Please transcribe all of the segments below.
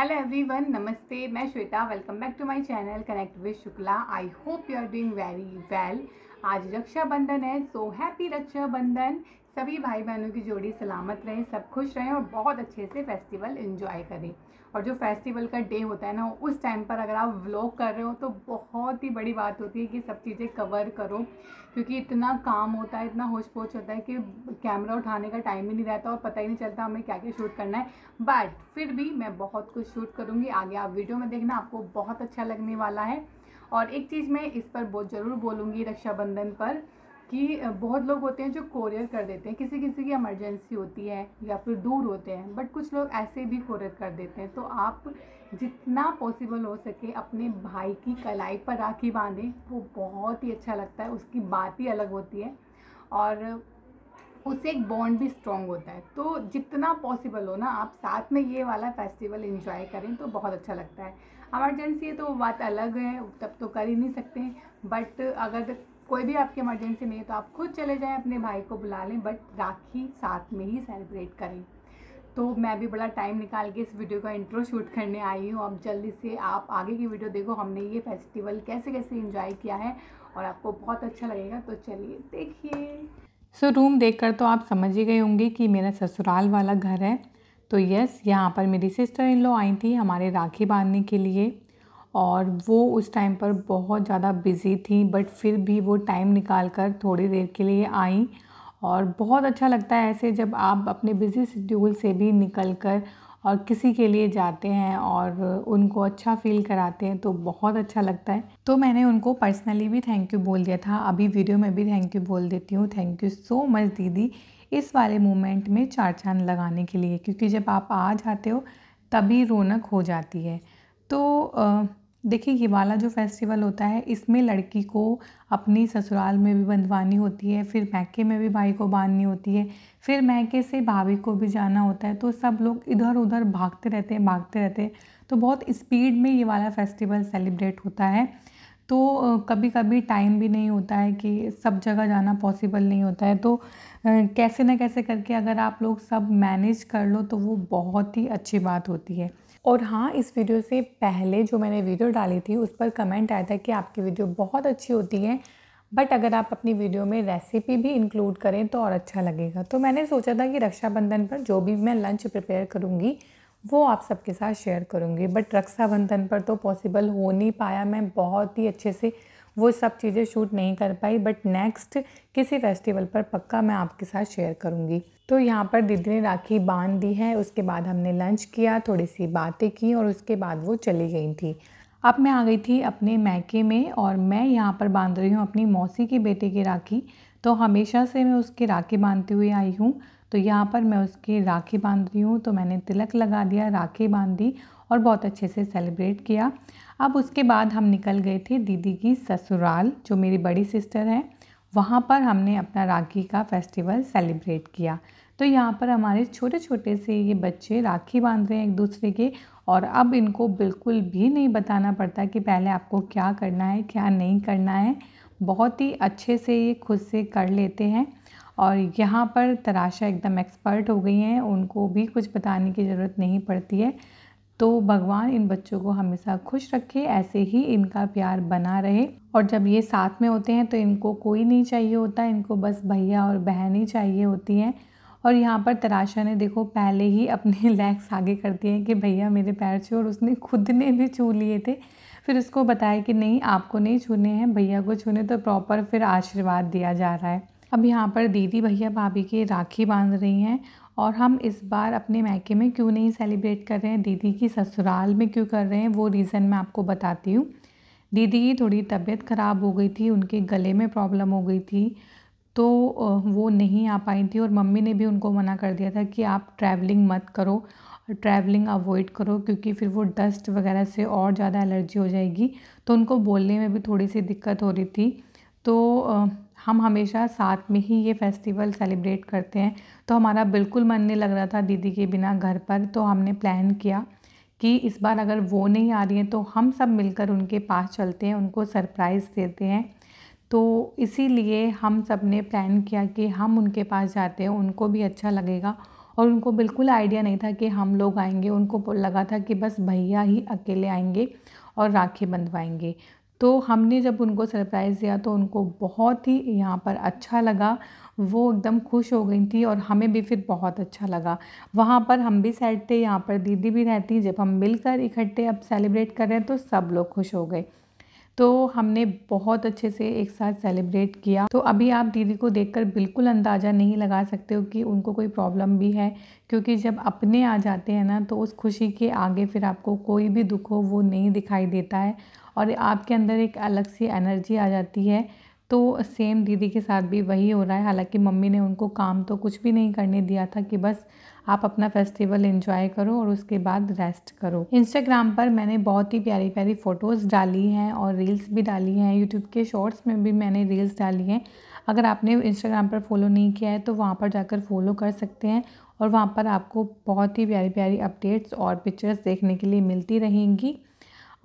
hello everyone नमस्ते मैं Shweta welcome back to my channel connect with Shukla I hope you are doing very well आज रक्षाबंधन है so happy Rakshabandhan सभी भाई बहनों की जोड़ी सलामत रहे सब खुश रहें और बहुत अच्छे से फेस्टिवल इन्जॉय करें और जो फेस्टिवल का डे होता है ना उस टाइम पर अगर आप व्लॉग कर रहे हो तो बहुत ही बड़ी बात होती है कि सब चीज़ें कवर करो क्योंकि इतना काम होता है इतना होश पोच होता है कि कैमरा उठाने का टाइम ही नहीं रहता और पता ही नहीं चलता हमें क्या क्या शूट करना है बट फिर भी मैं बहुत कुछ शूट करूँगी आगे आप वीडियो में देखना आपको बहुत अच्छा लगने वाला है और एक चीज़ मैं इस पर बहुत ज़रूर बोलूँगी रक्षाबंधन पर कि बहुत लोग होते हैं जो कोरियर कर देते हैं किसी किसी की इमरजेंसी होती है या फिर दूर होते हैं बट कुछ लोग ऐसे भी कोरियर कर देते हैं तो आप जितना पॉसिबल हो सके अपने भाई की कलाई पर राखी बांधें वो बहुत ही अच्छा लगता है उसकी बात ही अलग होती है और उससे एक बॉन्ड भी स्ट्रॉन्ग होता है तो जितना पॉसिबल हो ना आप साथ में ये वाला फेस्टिवल इन्जॉय करें तो बहुत अच्छा लगता है एमरजेंसी है तो बात अलग है तब तो कर ही नहीं सकते बट अगर कोई भी आपकी इमरजेंसी नहीं है तो आप खुद चले जाएं अपने भाई को बुला लें बट राखी साथ में ही सेलिब्रेट करें तो मैं भी बड़ा टाइम निकाल के इस वीडियो का इंट्रो शूट करने आई हूँ अब जल्दी से आप आगे की वीडियो देखो हमने ये फेस्टिवल कैसे कैसे इंजॉय किया है और आपको बहुत अच्छा लगेगा तो चलिए देखिए सो so, रूम देख तो आप समझ ही गए होंगे कि मेरा ससुराल वाला घर है तो यस यहाँ पर मेरी सिस्टर इन लो आई थी हमारे राखी बांधने के लिए और वो उस टाइम पर बहुत ज़्यादा बिज़ी थी बट फिर भी वो टाइम निकाल कर थोड़ी देर के लिए आई और बहुत अच्छा लगता है ऐसे जब आप अपने बिज़ी शेड्यूल से भी निकल कर और किसी के लिए जाते हैं और उनको अच्छा फील कराते हैं तो बहुत अच्छा लगता है तो मैंने उनको पर्सनली भी थैंक यू बोल दिया था अभी वीडियो में भी थैंक यू बोल देती हूँ थैंक यू सो मच दीदी इस वाले मोमेंट में चार चांद लगाने के लिए क्योंकि जब आप आ जाते हो तभी रौनक हो जाती है तो आ, देखिए ये वाला जो फेस्टिवल होता है इसमें लड़की को अपनी ससुराल में भी बंधवानी होती है फिर मैके में भी भाई को बांधनी होती है फिर मैके से भाभी को भी जाना होता है तो सब लोग इधर उधर भागते रहते हैं भागते रहते हैं तो बहुत स्पीड में ये वाला फेस्टिवल सेलिब्रेट होता है तो कभी कभी टाइम भी नहीं होता है कि सब जगह जाना पॉसिबल नहीं होता है तो कैसे ना कैसे करके अगर आप लोग सब मैनेज कर लो तो वो बहुत ही अच्छी बात होती है और हाँ इस वीडियो से पहले जो मैंने वीडियो डाली थी उस पर कमेंट आया था कि आपकी वीडियो बहुत अच्छी होती है बट अगर आप अपनी वीडियो में रेसिपी भी इंक्लूड करें तो और अच्छा लगेगा तो मैंने सोचा था कि रक्षाबंधन पर जो भी मैं लंच प्रिपेयर करूँगी वो आप सबके साथ शेयर करूँगी बट रक्षाबंधन पर तो पॉसिबल हो नहीं पाया मैं बहुत ही अच्छे से वो सब चीज़ें शूट नहीं कर पाई बट नेक्स्ट किसी फेस्टिवल पर पक्का मैं आपके साथ शेयर करूँगी तो यहाँ पर दीदी ने राखी बांध दी है उसके बाद हमने लंच किया थोड़ी सी बातें की और उसके बाद वो चली गई थी अब मैं आ गई थी अपने मैके में और मैं यहाँ पर बांध रही हूँ अपनी मौसी की बेटे की राखी तो हमेशा से मैं उसकी राखी बांधती हुई आई हूँ तो यहाँ पर मैं उसकी राखी बांध रही हूँ तो मैंने तिलक लगा दिया राखी बांध दी और बहुत अच्छे से सेलिब्रेट किया अब उसके बाद हम निकल गए थे दीदी की ससुराल जो मेरी बड़ी सिस्टर हैं वहाँ पर हमने अपना राखी का फेस्टिवल सेलिब्रेट किया तो यहाँ पर हमारे छोटे छोटे से ये बच्चे राखी बांध रहे हैं एक दूसरे के और अब इनको बिल्कुल भी नहीं बताना पड़ता कि पहले आपको क्या करना है क्या नहीं करना है बहुत ही अच्छे से ये खुद से कर लेते हैं और यहाँ पर तराशा एकदम एक्सपर्ट हो गई हैं उनको भी कुछ बताने की ज़रूरत नहीं पड़ती है तो भगवान इन बच्चों को हमेशा खुश रखे ऐसे ही इनका प्यार बना रहे और जब ये साथ में होते हैं तो इनको कोई नहीं चाहिए होता इनको बस भैया और बहन ही चाहिए होती हैं और यहाँ पर तराशा ने देखो पहले ही अपने लेग्स आगे कर दिए हैं कि भैया मेरे पैर छू और उसने खुद ने भी छू लिए थे फिर उसको बताया कि नहीं आपको नहीं छूने हैं भैया को छूने तो प्रॉपर फिर आशीर्वाद दिया जा रहा है अब यहाँ पर दीदी भैया भाभी की राखी बांध रही हैं और हम इस बार अपने मैके में क्यों नहीं सेलिब्रेट कर रहे हैं दीदी की ससुराल में क्यों कर रहे हैं वो रीज़न मैं आपको बताती हूँ दीदी की थोड़ी तबीयत ख़राब हो गई थी उनके गले में प्रॉब्लम हो गई थी तो वो नहीं आ पाई थी और मम्मी ने भी उनको मना कर दिया था कि आप ट्रैवलिंग मत करो ट्रैवलिंग अवॉइड करो क्योंकि फिर वो डस्ट वगैरह से और ज़्यादा एलर्जी हो जाएगी तो उनको बोलने में भी थोड़ी सी दिक्कत हो रही थी तो हम हमेशा साथ में ही ये फेस्टिवल सेलिब्रेट करते हैं तो हमारा बिल्कुल मन नहीं लग रहा था दीदी के बिना घर पर तो हमने प्लान किया कि इस बार अगर वो नहीं आ रही हैं तो हम सब मिलकर उनके पास चलते हैं उनको सरप्राइज़ देते हैं तो इसीलिए हम सब ने प्लान किया कि हम उनके पास जाते हैं उनको भी अच्छा लगेगा और उनको बिल्कुल आइडिया नहीं था कि हम लोग आएंगे उनको लगा था कि बस भैया ही अकेले आएंगे और राखी बंधवाएंगे तो हमने जब उनको सरप्राइज़ दिया तो उनको बहुत ही यहाँ पर अच्छा लगा वो एकदम खुश हो गई थी और हमें भी फिर बहुत अच्छा लगा वहाँ पर हम भी सैड थे यहाँ पर दीदी भी रहती जब हम मिलकर इकट्ठे अब सेलिब्रेट कर रहे हैं तो सब लोग खुश हो गए तो हमने बहुत अच्छे से एक साथ सेलिब्रेट किया तो अभी आप दीदी को देखकर बिल्कुल अंदाज़ा नहीं लगा सकते हो कि उनको कोई प्रॉब्लम भी है क्योंकि जब अपने आ जाते हैं ना तो उस खुशी के आगे फिर आपको कोई भी दुख हो वो नहीं दिखाई देता है और आपके अंदर एक अलग सी एनर्जी आ जाती है तो सेम दीदी के साथ भी वही हो रहा है हालांकि मम्मी ने उनको काम तो कुछ भी नहीं करने दिया था कि बस आप अपना फेस्टिवल एंजॉय करो और उसके बाद रेस्ट करो इंस्टाग्राम पर मैंने बहुत ही प्यारी प्यारी फ़ोटोज़ डाली हैं और रील्स भी डाली हैं यूट्यूब के शॉर्ट्स में भी मैंने रील्स डाली हैं अगर आपने इंस्टाग्राम पर फॉलो नहीं किया है तो वहाँ पर जाकर फॉलो कर सकते हैं और वहाँ पर आपको बहुत ही प्यारी प्यारी अपडेट्स और पिक्चर्स देखने के लिए मिलती रहेंगी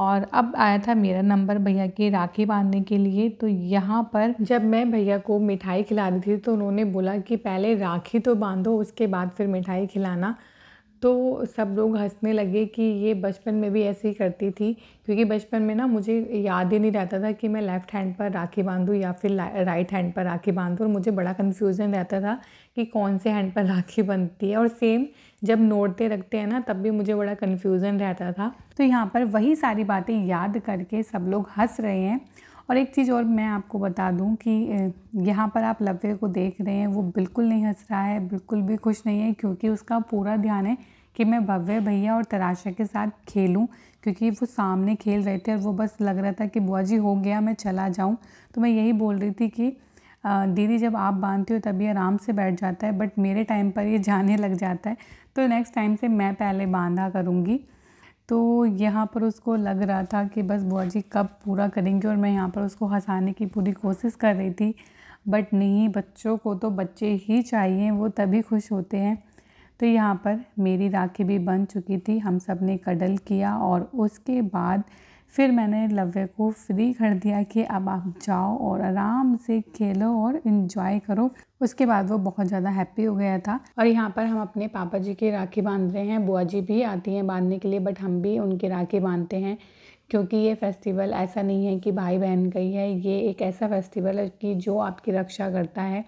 और अब आया था मेरा नंबर भैया के राखी बांधने के लिए तो यहाँ पर जब मैं भैया को मिठाई खिला रही थी तो उन्होंने बोला कि पहले राखी तो बांधो उसके बाद फिर मिठाई खिलाना तो सब लोग हंसने लगे कि ये बचपन में भी ऐसे ही करती थी क्योंकि बचपन में ना मुझे याद ही नहीं रहता था कि मैं लेफ़्ट हैंड पर राखी बांधूँ या फिर राइट हैंड पर राखी बांधूँ और मुझे बड़ा कन्फ्यूज़न रहता था कि कौन से हैंड पर राखी बनती है और सेम जब नोटते रखते हैं ना तब भी मुझे बड़ा कन्फ्यूज़न रहता था तो यहाँ पर वही सारी बातें याद करके सब लोग हंस रहे हैं और एक चीज़ और मैं आपको बता दूं कि यहाँ पर आप लव्य को देख रहे हैं वो बिल्कुल नहीं हंस रहा है बिल्कुल भी खुश नहीं है क्योंकि उसका पूरा ध्यान है कि मैं भव्य भैया और तराशा के साथ खेलूं क्योंकि वो सामने खेल रहे थे और वो बस लग रहा था कि बुआ जी हो गया मैं चला जाऊं तो मैं यही बोल रही थी कि दीदी जब आप बांधती हो तभी आराम से बैठ जाता है बट मेरे टाइम पर ये जाने लग जाता है तो नेक्स्ट टाइम से मैं पहले बांधा करूँगी तो यहाँ पर उसको लग रहा था कि बस बुआ जी कब पूरा करेंगे और मैं यहाँ पर उसको हंसाने की पूरी कोशिश कर रही थी बट नहीं बच्चों को तो बच्चे ही चाहिए वो तभी खुश होते हैं तो यहाँ पर मेरी राखी भी बन चुकी थी हम सब ने कडल किया और उसके बाद फिर मैंने लव्य को फ्री कर दिया कि अब आप जाओ और आराम से खेलो और इन्जॉय करो उसके बाद वो बहुत ज़्यादा हैप्पी हो गया था और यहाँ पर हम अपने पापा जी की राखी बांध रहे हैं बुआ जी भी आती हैं बांधने के लिए बट हम भी उनकी राखी बांधते हैं क्योंकि ये फेस्टिवल ऐसा नहीं है कि भाई बहन का ही है ये एक ऐसा फेस्टिवल है कि जो आपकी रक्षा करता है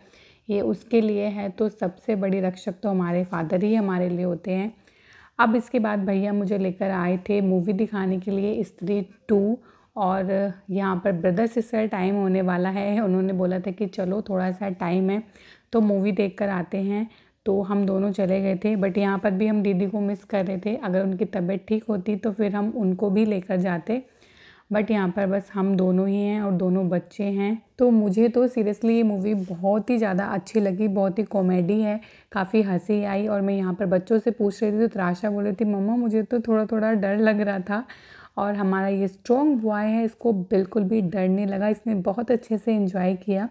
ये उसके लिए है तो सबसे बड़ी रक्षक तो हमारे फादर ही हमारे लिए होते हैं अब इसके बाद भैया मुझे लेकर आए थे मूवी दिखाने के लिए स्त्री टू और यहाँ पर ब्रदर सिस्टर टाइम होने वाला है उन्होंने बोला था कि चलो थोड़ा सा टाइम है तो मूवी देख कर आते हैं तो हम दोनों चले गए थे बट यहाँ पर भी हम दीदी को मिस कर रहे थे अगर उनकी तबीयत ठीक होती तो फिर हम उनको भी लेकर जाते बट यहाँ पर बस हम दोनों ही हैं और दोनों बच्चे हैं तो मुझे तो सीरियसली ये मूवी बहुत ही ज़्यादा अच्छी लगी बहुत ही कॉमेडी है काफ़ी हंसी आई और मैं यहाँ पर बच्चों से पूछ रही थी तो त्राशा बोल रही थी मम्मा मुझे तो थोड़ा थोड़ा डर लग रहा था और हमारा ये स्ट्रॉन्ग बॉय है इसको बिल्कुल भी डर नहीं लगा इसने बहुत अच्छे से इन्जॉय किया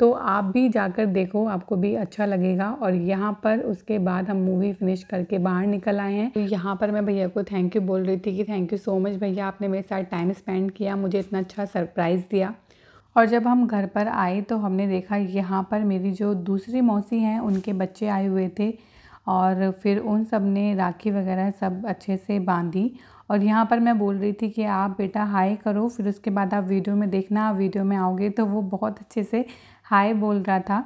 तो आप भी जाकर देखो आपको भी अच्छा लगेगा और यहाँ पर उसके बाद हम मूवी फिनिश करके बाहर निकल आए हैं तो यहाँ पर मैं भैया को थैंक यू बोल रही थी कि थैंक यू सो मच भैया आपने मेरे साथ टाइम स्पेंड किया मुझे इतना अच्छा सरप्राइज़ दिया और जब हम घर पर आए तो हमने देखा यहाँ पर मेरी जो दूसरी मौसी हैं उनके बच्चे आए हुए थे और फिर उन सब ने राखी वगैरह सब अच्छे से बांधी और यहाँ पर मैं बोल रही थी कि आप बेटा हाई करो फिर उसके बाद आप वीडियो में देखना वीडियो में आओगे तो वो बहुत अच्छे से हाय बोल रहा था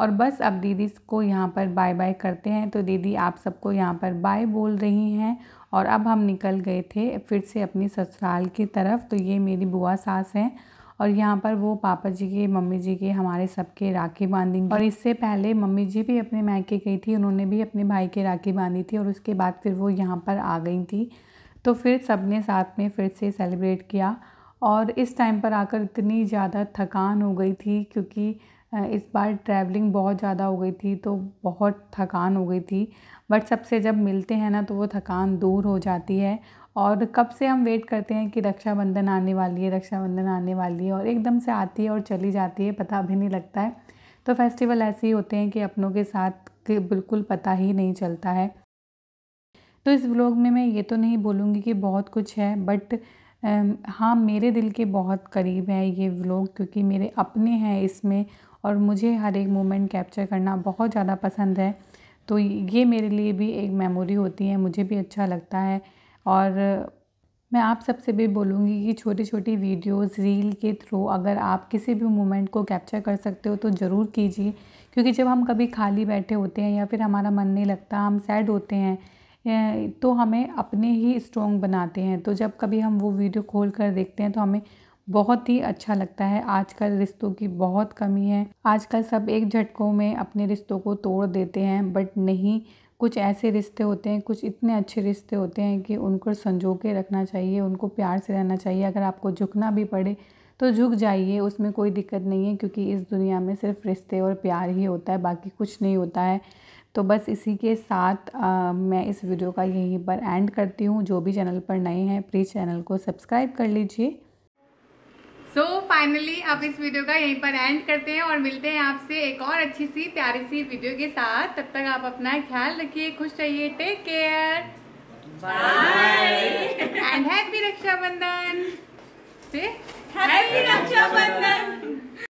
और बस अब दीदी को यहाँ पर बाय बाय करते हैं तो दीदी आप सबको यहाँ पर बाय बोल रही हैं और अब हम निकल गए थे फिर से अपनी ससुराल की तरफ तो ये मेरी बुआ सास हैं और यहाँ पर वो पापा जी के मम्मी जी के हमारे सबके राखी बांधी और इससे पहले मम्मी जी भी अपने मायके गई थी उन्होंने भी अपने भाई के राखी बांधी थी और उसके बाद फिर वो यहाँ पर आ गई थी तो फिर सब ने साथ में फिर से सेलिब्रेट किया और इस टाइम पर आकर इतनी ज़्यादा थकान हो गई थी क्योंकि इस बार ट्रैवलिंग बहुत ज़्यादा हो गई थी तो बहुत थकान हो गई थी बट सबसे जब मिलते हैं ना तो वो थकान दूर हो जाती है और कब से हम वेट करते हैं कि रक्षाबंधन आने वाली है रक्षाबंधन आने वाली है और एकदम से आती है और चली जाती है पता भी नहीं लगता है तो फेस्टिवल ऐसे ही होते हैं कि अपनों के साथ के बिल्कुल पता ही नहीं चलता है तो इस व्लॉग में मैं ये तो नहीं बोलूँगी कि बहुत कुछ है बट हाँ मेरे दिल के बहुत करीब है ये व्लॉग क्योंकि मेरे अपने हैं इसमें और मुझे हर एक मोमेंट कैप्चर करना बहुत ज़्यादा पसंद है तो ये मेरे लिए भी एक मेमोरी होती है मुझे भी अच्छा लगता है और मैं आप सबसे भी बोलूँगी कि छोटी छोटी वीडियोस रील के थ्रू अगर आप किसी भी मोमेंट को कैप्चर कर सकते हो तो ज़रूर कीजिए क्योंकि जब हम कभी खाली बैठे होते हैं या फिर हमारा मन नहीं लगता हम सैड होते हैं तो हमें अपने ही स्ट्रोंग बनाते हैं तो जब कभी हम वो वीडियो खोल कर देखते हैं तो हमें बहुत ही अच्छा लगता है आजकल रिश्तों की बहुत कमी है आजकल सब एक झटकों में अपने रिश्तों को तोड़ देते हैं बट नहीं कुछ ऐसे रिश्ते होते हैं कुछ इतने अच्छे रिश्ते होते हैं कि उनको संजो के रखना चाहिए उनको प्यार से रहना चाहिए अगर आपको झुकना भी पड़े तो झुक जाइए उसमें कोई दिक्कत नहीं है क्योंकि इस दुनिया में सिर्फ रिश्ते और प्यार ही होता है बाकी कुछ नहीं होता है तो बस इसी के साथ आ, मैं इस वीडियो का यहीं पर एंड करती हूँ जो भी चैनल पर नए हैं प्लीज़ चैनल को सब्सक्राइब कर लीजिए सो so, फाइनली आप इस वीडियो का यहीं पर एंड करते हैं और मिलते हैं आपसे एक और अच्छी सी प्यारी सी वीडियो के साथ तब तक आप अपना ख्याल रखिए खुश रहिए take care and happy Rakshabandhan से हैप्पी रक्षाबंधन